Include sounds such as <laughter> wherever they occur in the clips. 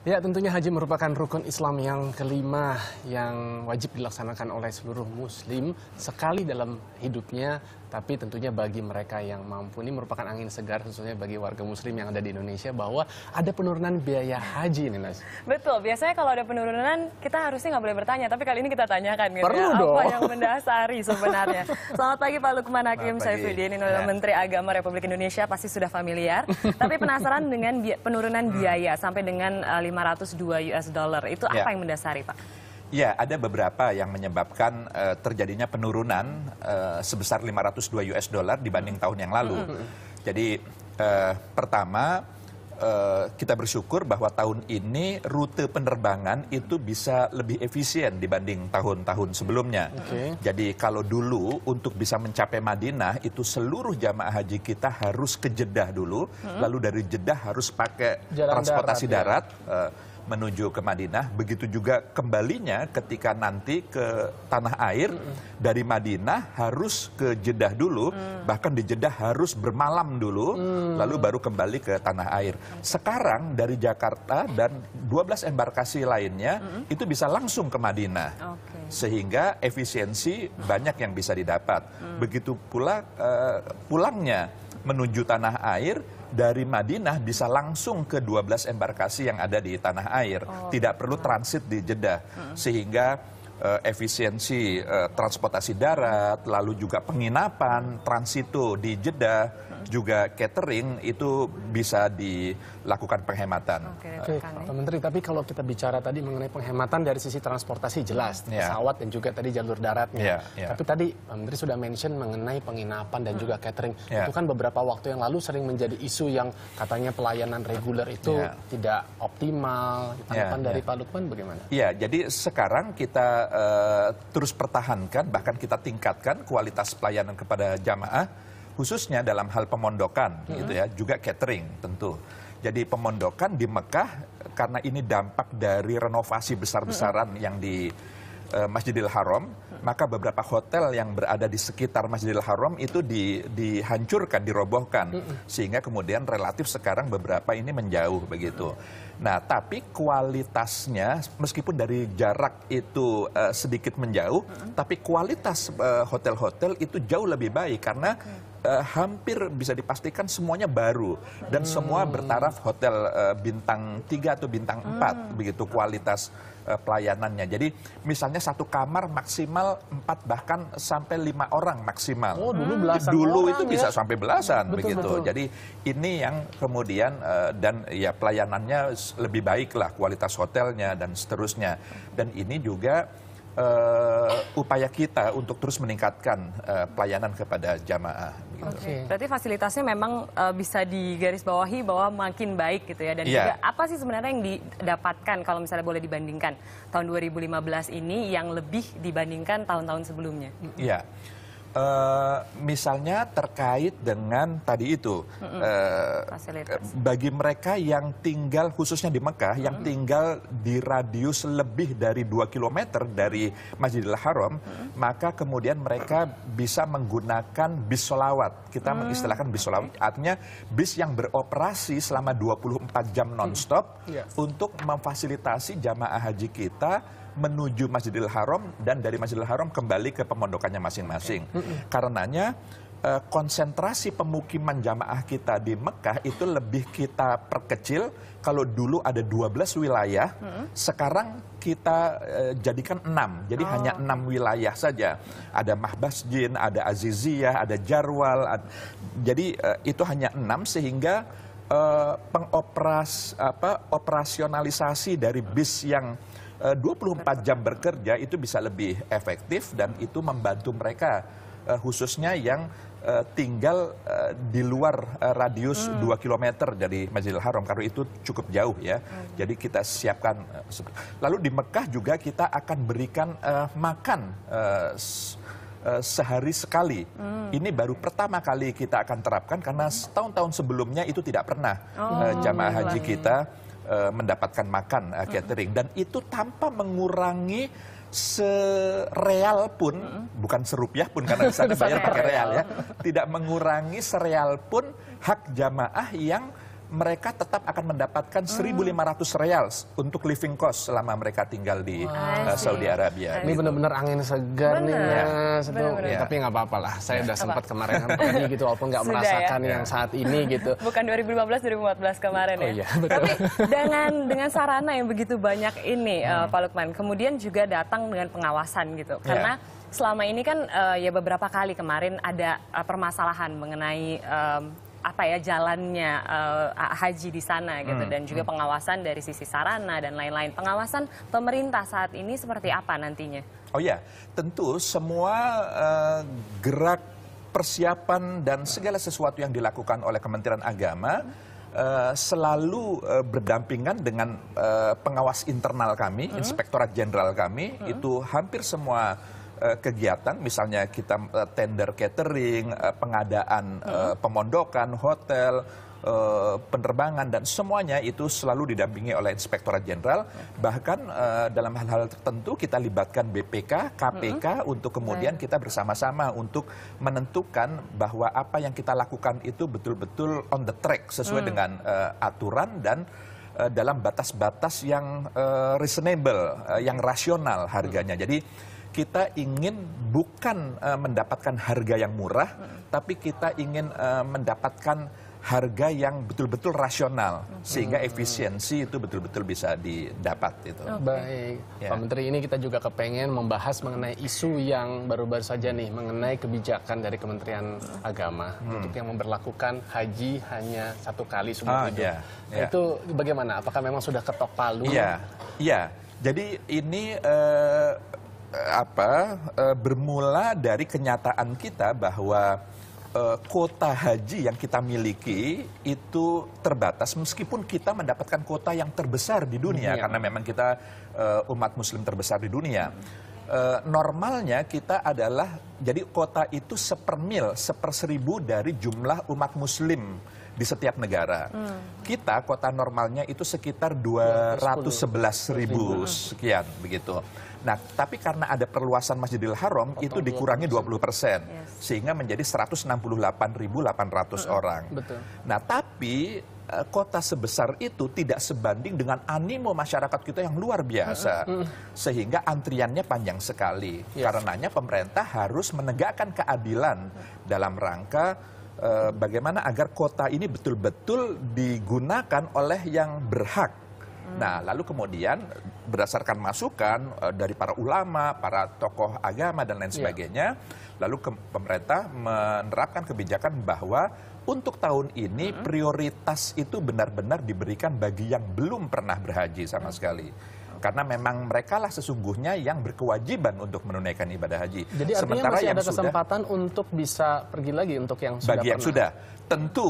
Ya tentunya haji merupakan rukun Islam yang kelima yang wajib dilaksanakan oleh seluruh muslim sekali dalam hidupnya tapi tentunya bagi mereka yang mampu ini merupakan angin segar khususnya bagi warga muslim yang ada di Indonesia bahwa ada penurunan biaya haji nih Nas. Betul, biasanya kalau ada penurunan kita harusnya nggak boleh bertanya, tapi kali ini kita tanyakan gitu ya. Perlu ya, dong. apa yang mendasari sebenarnya. <laughs> Selamat pagi Pak Lukman Hakim Saifuddin, ya. Menteri Agama Republik Indonesia pasti sudah familiar, <laughs> tapi penasaran dengan penurunan hmm. biaya sampai dengan 502 eh, US dollar. Itu apa ya. yang mendasari Pak? Ya, ada beberapa yang menyebabkan uh, terjadinya penurunan uh, sebesar 502 US dollar dibanding tahun yang lalu. Hmm. Jadi uh, pertama uh, kita bersyukur bahwa tahun ini rute penerbangan itu bisa lebih efisien dibanding tahun-tahun sebelumnya. Okay. Jadi kalau dulu untuk bisa mencapai Madinah itu seluruh jamaah haji kita harus ke Jeddah dulu, hmm. lalu dari Jeddah harus pakai Jalan transportasi darat. Ya. darat ya. uh, menuju ke Madinah, begitu juga kembalinya ketika nanti ke tanah air mm. dari Madinah harus ke Jeddah dulu, mm. bahkan di Jeddah harus bermalam dulu, mm. lalu baru kembali ke tanah air. Sekarang dari Jakarta dan 12 embarkasi lainnya mm. itu bisa langsung ke Madinah. Okay. Sehingga efisiensi banyak yang bisa didapat. Mm. Begitu pula uh, pulangnya menuju tanah air dari Madinah bisa langsung ke 12 embarkasi yang ada di tanah air, oh. tidak perlu transit di Jeddah. Hmm. Sehingga Eh, efisiensi eh, transportasi darat, lalu juga penginapan, transito di Jeddah, juga catering itu bisa dilakukan penghematan. Oke, okay, eh, Pak ya. Menteri, tapi kalau kita bicara tadi mengenai penghematan dari sisi transportasi jelas, yeah. pesawat dan juga tadi jalur daratnya. Yeah, yeah. Tapi tadi Pak Menteri sudah mention mengenai penginapan dan juga catering. Yeah. Itu kan beberapa waktu yang lalu sering menjadi isu yang katanya pelayanan reguler itu yeah. tidak optimal. Ya, tanggapan yeah, dari yeah. Pak Lukman bagaimana? Iya, yeah, jadi sekarang kita Eh, terus pertahankan, bahkan kita tingkatkan kualitas pelayanan kepada jamaah, khususnya dalam hal pemondokan, hmm. gitu ya, juga catering tentu. Jadi pemondokan di Mekah karena ini dampak dari renovasi besar-besaran hmm. yang di uh, Masjidil Haram maka beberapa hotel yang berada di sekitar Masjidil Haram itu di, dihancurkan, dirobohkan, mm -mm. sehingga kemudian relatif sekarang beberapa ini menjauh begitu. Nah, tapi kualitasnya meskipun dari jarak itu uh, sedikit menjauh, mm -hmm. tapi kualitas eh, hotel-hotel uh, itu jauh lebih baik karena okay uh, hampir bisa dipastikan semuanya baru dan hmm. semua bertaraf hotel uh, bintang 3 atau bintang 4 hmm. begitu kualitas uh, pelayanannya. Jadi misalnya satu kamar maksimal 4 bahkan sampai 5 orang maksimal. Oh, dulu hmm. belasan. Dulu orang, itu ya? bisa sampai belasan betul, begitu. Betul. Jadi ini yang kemudian uh, dan ya pelayanannya lebih baik lah kualitas hotelnya dan seterusnya. Dan ini juga uh, upaya kita untuk terus meningkatkan uh, pelayanan kepada jamaah. Gitu. Oke. Okay. Berarti fasilitasnya memang uh, bisa digarisbawahi bahwa makin baik gitu ya. Dan yeah. juga apa sih sebenarnya yang didapatkan kalau misalnya boleh dibandingkan tahun 2015 ini yang lebih dibandingkan tahun-tahun sebelumnya? Iya. Yeah. Uh, misalnya terkait dengan tadi itu mm -hmm. uh, bagi mereka yang tinggal khususnya di Mekah mm -hmm. yang tinggal di radius lebih dari 2 km dari Masjidil Haram mm -hmm. maka kemudian mereka bisa menggunakan bis solawat kita mm -hmm. mengistilahkan bis solawat okay. artinya bis yang beroperasi selama 24 jam mm. nonstop mm -hmm. yes. untuk memfasilitasi jamaah haji kita menuju Masjidil Haram dan dari Masjidil Haram kembali ke pemondokannya masing-masing. Okay. Karenanya eh, konsentrasi pemukiman jamaah kita di Mekah itu lebih kita perkecil. Kalau dulu ada 12 wilayah, hmm. sekarang kita eh, jadikan 6. Jadi oh. hanya 6 wilayah saja. Ada Mahbasjin, ada Aziziyah, ada Jarwal. Jadi eh, itu hanya 6 sehingga pengoperasionalisasi pengoperas apa operasionalisasi dari bis yang 24 eh, jam bekerja itu bisa lebih efektif dan itu membantu mereka eh, khususnya yang eh, tinggal di luar radius hmm. 2 km dari Masjidil Haram karena itu cukup jauh ya. Hmm. Jadi kita siapkan lalu di Mekah juga kita akan berikan makan sehari sekali. Hmm. Ini baru pertama kali kita akan terapkan karena hmm. tahun tahun sebelumnya itu tidak pernah oh, jamaah haji kita uh, mendapatkan makan uh, catering dan itu tanpa mengurangi sereal pun -hmm. bukan serupiah pun karena bisa dibayar <laughs> pakai real ya tidak mengurangi sereal pun hak jamaah yang mereka tetap akan mendapatkan 1.500 hmm. real untuk living cost selama mereka tinggal di wow. Uh, Saudi Arabia. Ini benar-benar angin segar bener. nih ya, bener, bener. Tapi nggak apa-apa lah, saya iya. udah sempat kemarin kan pergi gitu, walaupun nggak ya. merasakan ya? yang iya. saat ini gitu. <laughs> Bukan 2015-2014 kemarin oh, ya. Iya, Tapi <laughs> dengan dengan sarana yang begitu banyak ini, eh, hmm. uh, Pak Lukman, kemudian juga datang dengan pengawasan gitu, iya. karena. selama ini kan uh, ya beberapa kali kemarin ada uh, permasalahan mengenai um, apa ya jalannya uh, haji di sana gitu hmm. dan juga hmm. pengawasan dari sisi sarana dan lain-lain. Pengawasan pemerintah saat ini seperti apa nantinya? Oh ya, tentu semua uh, gerak persiapan dan segala sesuatu yang dilakukan oleh Kementerian Agama Uh, selalu uh, berdampingan dengan uh, pengawas internal kami, hmm. inspektorat jenderal kami, hmm. itu hampir semua Eh, kegiatan misalnya kita eh, tender catering, eh, pengadaan hmm. pemondokan, hotel, penerbangan dan semuanya itu selalu didampingi oleh Inspektorat Jenderal. Ya. Bahkan dalam hal-hal tertentu kita libatkan BPK, KPK -hmm. untuk kemudian kita bersama-sama untuk menentukan bahwa apa yang kita lakukan itu betul-betul on the track sesuai hmm. dengan aturan dan dalam batas-batas yang uh, reasonable, uh, yang rasional harganya. Mm. Jadi Jadi kita ingin bukan uh, mendapatkan harga yang murah, hmm. tapi kita ingin uh, mendapatkan harga yang betul-betul rasional sehingga efisiensi itu betul-betul bisa didapat itu. Okay. Baik, ya. Pak Menteri ini kita juga kepengen membahas mengenai isu yang baru-baru saja nih mengenai kebijakan dari Kementerian Agama hmm. untuk yang memperlakukan haji hanya satu kali seumur ah, hidup. Ya, nah, ya. Itu bagaimana? Apakah memang sudah ketok palu? Iya, iya. Jadi ini uh, Eh, apa eh, bermula dari kenyataan kita bahwa eh, kota haji yang kita miliki itu terbatas meskipun kita mendapatkan kota yang terbesar di dunia, dunia. karena memang kita umat muslim terbesar di dunia. Normalnya kita adalah jadi kota itu sepermil, seperseribu dari jumlah umat muslim di setiap negara. Hmm. Kita kota normalnya itu sekitar 211 ribu hmm. sekian begitu. Nah, tapi karena ada perluasan Masjidil Haram Potong itu dikurangi 20 persen, yes. sehingga menjadi 168.800 hmm. orang. Betul. Nah, tapi eh, kota sebesar itu tidak sebanding dengan animo masyarakat kita yang luar biasa. Hmm. Hmm. Sehingga antriannya panjang sekali. Yes. Karenanya pemerintah harus menegakkan keadilan dalam rangka Eh, bagaimana agar kota ini betul-betul digunakan oleh yang berhak. Nah, lalu kemudian berdasarkan masukan uh, dari para ulama, para tokoh agama dan lain iya. sebagainya, yeah. lalu ke pemerintah menerapkan kebijakan bahwa untuk tahun ini hmm. prioritas itu benar-benar diberikan bagi yang belum pernah berhaji sama sekali. Karena memang mereka lah sesungguhnya yang berkewajiban untuk menunaikan ibadah haji. Jadi artinya Sementara masih yang ada kesempatan untuk bisa pergi lagi untuk yang sudah Bagi yang pernah. sudah. Tentu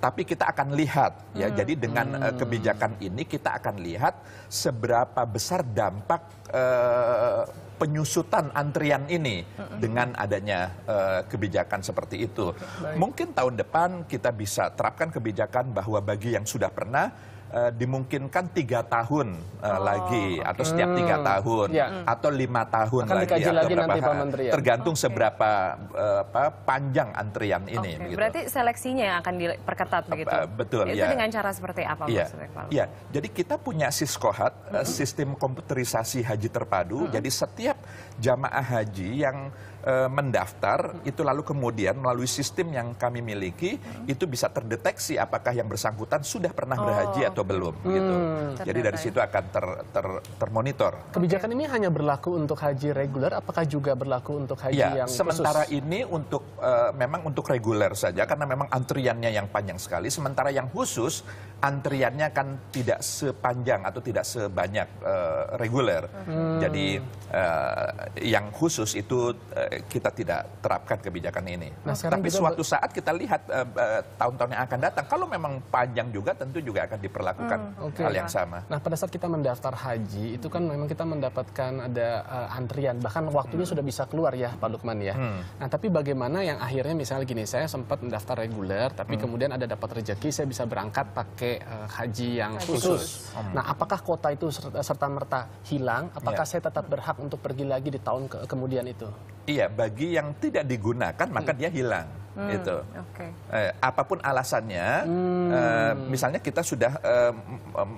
tapi kita akan lihat ya. Hmm. Jadi dengan eh, hmm. kebijakan ini kita akan lihat seberapa besar dampak uh, penyusutan antrian ini hmm. dengan adanya uh, kebijakan seperti itu. Baik. Mungkin tahun depan kita bisa terapkan kebijakan bahwa bagi yang sudah pernah uh, dimungkinkan tiga tahun uh, oh, lagi atau setiap tiga hmm. tahun ya. atau lima tahun Akan lagi atau lagi berapa nanti, ya? tergantung okay. seberapa uh, panjang antrian ini. Okay. Berarti seleksinya yang akan diperketat begitu. Uh, betul. Itu ya. dengan cara seperti apa ya. maksudnya Pak? Ya, jadi kita punya siskohat mm -hmm. sistem komputerisasi haji terpadu. Mm -hmm. Jadi setiap jamaah haji yang Eh, mendaftar itu lalu kemudian melalui sistem yang kami miliki itu bisa terdeteksi apakah yang bersangkutan sudah pernah oh, berhaji atau belum hmm. gitu. Jadi dari ya. situ akan ter, ter termonitor. Kebijakan ini hanya berlaku untuk haji reguler apakah juga berlaku untuk haji ya, yang sementara khusus? ini untuk uh, memang untuk reguler saja karena memang antriannya yang panjang sekali sementara yang khusus antriannya kan tidak sepanjang atau tidak sebanyak uh, reguler. Hmm. Jadi uh, yang khusus itu kita tidak terapkan kebijakan ini. Nah, Tapi suatu saat kita lihat eh, eh, tahun-tahun yang akan datang, kalau memang panjang juga tentu juga akan diperlakukan hmm, okay. hal yang nah, sama. Nah pada saat kita mendaftar haji itu kan memang kita mendapatkan ada uh, antrian, bahkan waktunya hmm. sudah bisa keluar ya Pak Lukman ya. Hmm. Nah tapi bagaimana yang akhirnya misalnya gini, saya sempat mendaftar reguler, tapi hmm. kemudian ada dapat rezeki, saya bisa berangkat pakai uh, haji yang khusus. khusus. Hmm. Nah apakah kota itu serta-merta hilang? Apakah yeah. saya tetap berhak untuk pergi lagi di tahun ke kemudian itu? Iya, bagi yang tidak digunakan hmm. maka dia hilang. Hmm, itu. Okay. Eh, apapun alasannya, hmm. eh, misalnya kita sudah eh,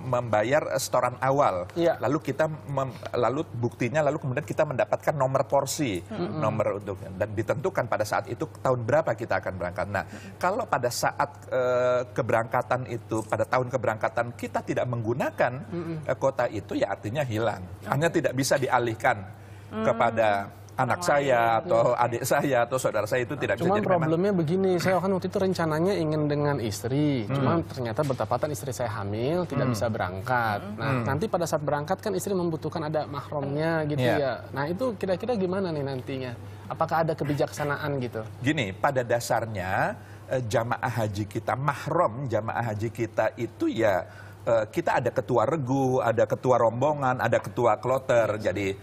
membayar setoran awal, ya. lalu kita mem, lalu buktinya lalu kemudian kita mendapatkan nomor porsi, hmm, hmm. nomor untuk dan ditentukan pada saat itu tahun berapa kita akan berangkat. Nah, hmm. kalau pada saat eh, keberangkatan itu pada tahun keberangkatan kita tidak menggunakan hmm. hmm. eh, kota itu, ya artinya hilang, okay. hanya tidak bisa dialihkan hmm. kepada anak oh, saya iya, iya, atau iya, iya. adik saya atau saudara saya itu tidak cuman bisa jadi problemnya memang... begini saya kan waktu itu rencananya ingin dengan istri hmm. cuman ternyata bertepatan istri saya hamil tidak hmm. bisa berangkat hmm. nah hmm. nanti pada saat berangkat kan istri membutuhkan ada mahromnya gitu yeah. ya nah itu kira-kira gimana nih nantinya apakah ada kebijaksanaan gitu gini pada dasarnya eh, jamaah haji kita mahrom jamaah haji kita itu ya eh, kita ada ketua regu ada ketua rombongan ada ketua kloter jadi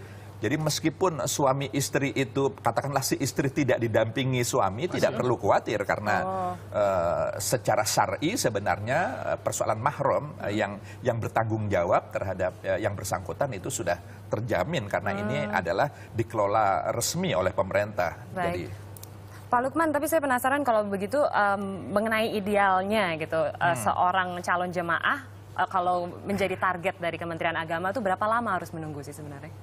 jadi meskipun suami istri itu katakanlah si istri tidak didampingi suami Masih. tidak perlu khawatir karena oh. uh, secara syar'i sebenarnya eh, persoalan mahram uh, eh, hmm. yang yang bertanggung jawab terhadap uh, yang bersangkutan itu sudah terjamin karena hmm. ini adalah dikelola resmi oleh pemerintah. Baik. Jadi Pak Lukman, tapi saya penasaran kalau begitu um, mengenai idealnya gitu hmm. uh, seorang calon jemaah uh, kalau menjadi target dari Kementerian Agama itu berapa lama harus menunggu sih sebenarnya?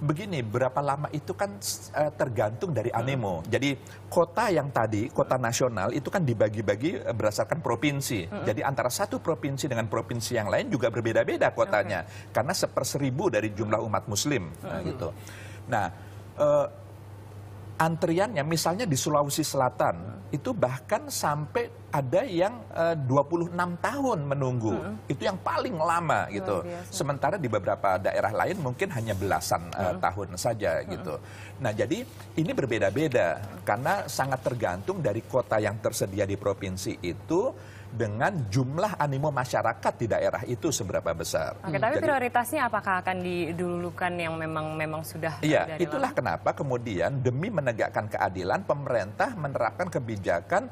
begini, berapa lama itu kan uh, tergantung dari animo. Hmm. Jadi kota yang tadi, kota nasional itu kan dibagi-bagi eh, berdasarkan provinsi. Hmm. Jadi antara satu provinsi dengan provinsi yang lain juga berbeda-beda kotanya. Okay. Karena seperseribu dari jumlah umat muslim. Nah, gitu. Nah, uh, antriannya misalnya di Sulawesi Selatan, itu bahkan sampai ada yang eh, uh, 26 tahun menunggu. Mm -hmm. Itu yang paling lama gitu. Sementara di beberapa daerah lain mungkin hanya belasan mm -hmm. tahun saja mm -hmm. gitu. Nah, jadi ini berbeda-beda karena sangat tergantung dari kota yang tersedia di provinsi itu dengan jumlah animo masyarakat di daerah itu seberapa besar. Oke, hmm, tapi Jadi, prioritasnya apakah akan didulukan yang memang memang sudah Iya, itulah kenapa kemudian demi menegakkan keadilan pemerintah menerapkan kebijakan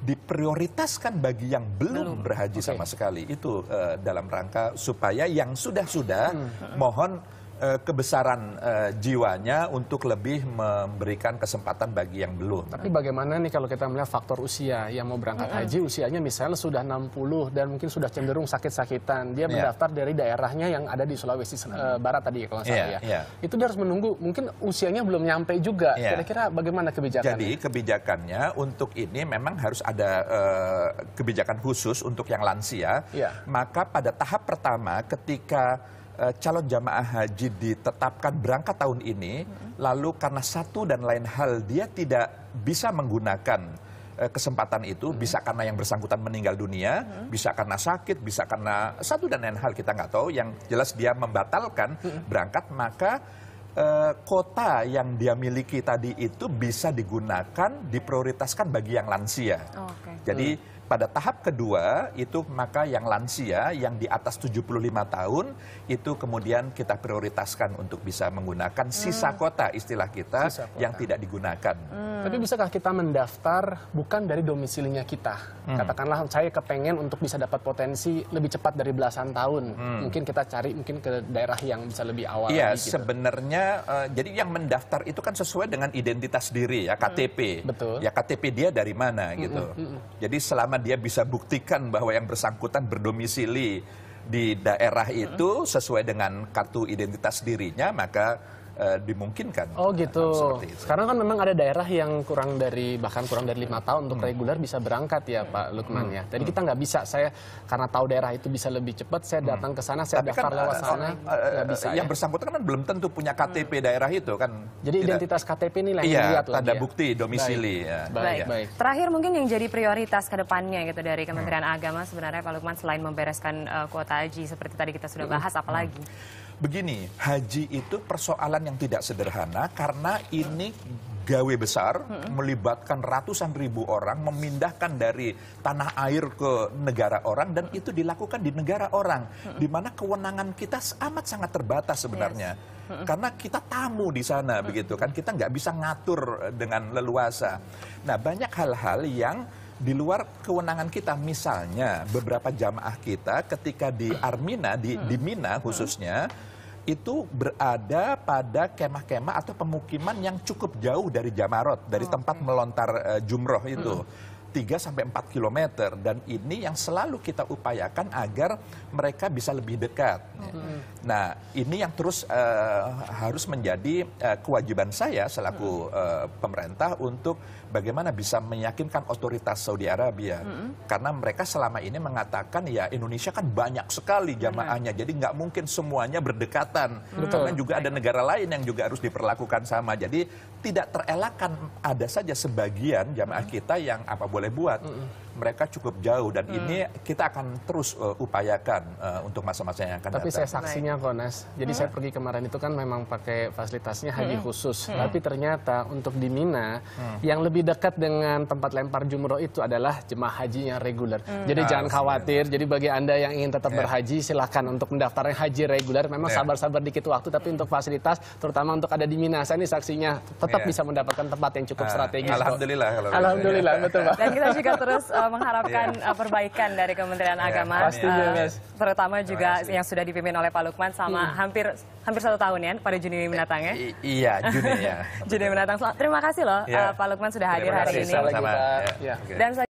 diprioritaskan bagi yang belum, belum. berhaji okay. sama sekali itu uh, dalam rangka supaya yang sudah-sudah hmm. mohon Eh, kebesaran uh, jiwanya untuk lebih memberikan kesempatan bagi yang belum. Tapi bagaimana nih kalau kita melihat faktor usia yang mau berangkat haji usianya misalnya sudah 60 dan mungkin sudah cenderung sakit-sakitan. Dia yeah. mendaftar dari daerahnya yang ada di Sulawesi uh, Barat tadi iya, ya kalau yeah, Yeah. Itu dia harus menunggu mungkin usianya belum nyampe juga. Iya. Kira-kira yeah. bagaimana kebijakannya? Jadi kebijakannya untuk ini memang harus ada uh, kebijakan khusus untuk yang lansia. Yeah. Maka pada tahap pertama ketika Eh, calon jamaah haji ditetapkan berangkat tahun ini, mm-hmm. lalu karena satu dan lain hal dia tidak bisa menggunakan eh, kesempatan itu mm-hmm. bisa karena yang bersangkutan meninggal dunia, mm-hmm. bisa karena sakit, bisa karena satu dan lain hal kita nggak tahu. Yang jelas dia membatalkan berangkat maka eh, kota yang dia miliki tadi itu bisa digunakan diprioritaskan bagi yang lansia. Oh, okay. Jadi hmm pada tahap kedua itu maka yang lansia yang di atas 75 tahun itu kemudian kita prioritaskan untuk bisa menggunakan hmm. sisa kota istilah kita kota. yang tidak digunakan. Hmm. Tapi bisakah kita mendaftar bukan dari domisilinya kita? Hmm. Katakanlah saya kepengen untuk bisa dapat potensi lebih cepat dari belasan tahun. Hmm. Mungkin kita cari mungkin ke daerah yang bisa lebih awal. Iya, gitu. sebenarnya uh, jadi yang mendaftar itu kan sesuai dengan identitas diri ya KTP. Hmm. Betul. Ya KTP dia dari mana hmm, gitu. Hmm, hmm. Jadi selama dia bisa buktikan bahwa yang bersangkutan berdomisili di daerah itu sesuai dengan kartu identitas dirinya, maka Eh, dimungkinkan. Oh gitu. Sekarang kan memang ada daerah yang kurang dari bahkan kurang dari lima tahun untuk hmm. reguler bisa berangkat ya Pak Lukman hmm. ya. Jadi hmm. kita nggak bisa saya karena tahu daerah itu bisa lebih cepat saya hmm. datang ke sana saya Tapi kan, daftar kan, lewat eh, sana uh, bisa. Yang ya. bersangkutan kan belum tentu punya KTP hmm. daerah itu kan. Jadi tidak, identitas KTP ini lah yang iya, tanda lagi, ya. bukti ya. domisili. Baik. Ya. Baik. Baik. Iya. Baik. Terakhir mungkin yang jadi prioritas kedepannya gitu dari Kementerian hmm. Agama sebenarnya Pak Lukman selain membereskan uh, kuota haji seperti tadi kita sudah hmm. bahas apalagi? Hmm. Begini, haji itu persoalan yang tidak sederhana karena ini gawe besar melibatkan ratusan ribu orang memindahkan dari tanah air ke negara orang dan itu dilakukan di negara orang di mana kewenangan kita amat sangat terbatas sebenarnya karena kita tamu di sana begitu kan kita nggak bisa ngatur dengan leluasa nah banyak hal-hal yang di luar kewenangan kita misalnya beberapa jamaah kita ketika di Armina di, di Mina khususnya itu berada pada kemah-kemah atau pemukiman yang cukup jauh dari Jamarot, dari oh, tempat melontar uh, jumroh itu. Mm -hmm. 3 sampai 4 km dan ini yang selalu kita upayakan agar mereka bisa lebih dekat. Mm-hmm. Nah, ini yang terus uh, harus menjadi uh, kewajiban saya selaku uh, pemerintah untuk bagaimana bisa meyakinkan otoritas Saudi Arabia mm-hmm. karena mereka selama ini mengatakan ya Indonesia kan banyak sekali jamaahnya jadi nggak mungkin semuanya berdekatan mm-hmm. karena juga ada negara lain yang juga harus diperlakukan sama jadi tidak terelakkan ada saja sebagian jamaah mm-hmm. kita yang apa boleh buat mm-hmm mereka cukup jauh dan hmm. ini kita akan terus uh, upayakan uh, untuk masa-masa yang akan tapi datang. Tapi saya saksinya kok Nes, Jadi hmm. saya pergi kemarin itu kan memang pakai fasilitasnya haji hmm. khusus. Hmm. Tapi ternyata untuk di Mina hmm. yang lebih dekat dengan tempat lempar jumroh itu adalah jemaah haji yang reguler. Hmm. Jadi nah, jangan khawatir. Jadi bagi Anda yang ingin tetap yeah. berhaji silahkan untuk mendaftarnya haji reguler. Memang ya. sabar-sabar yeah. dikit waktu tapi untuk fasilitas terutama untuk ada di Mina saya ini saksinya tetap yeah. bisa mendapatkan tempat yang cukup ah, strategis. Alhamdulillah. Kalau Alhamdulillah gitu ya. betul Pak. Dan kita juga terus uh, <laughs> Eh, mengharapkan yeah. Iya. perbaikan dari Kementerian yeah, Agama. Pastinya, uh, Terutama juga Pasti. yang sudah dipimpin oleh Pak Lukman sama hmm. hampir hampir satu tahun ya pada Juni mendatang ya. I iya, Juni ya. <laughs> Juni mendatang. terima kasih loh yeah. Iya. uh, Pak Lukman sudah hadir hari ini. Sama -sama. Ya. Iya. Dan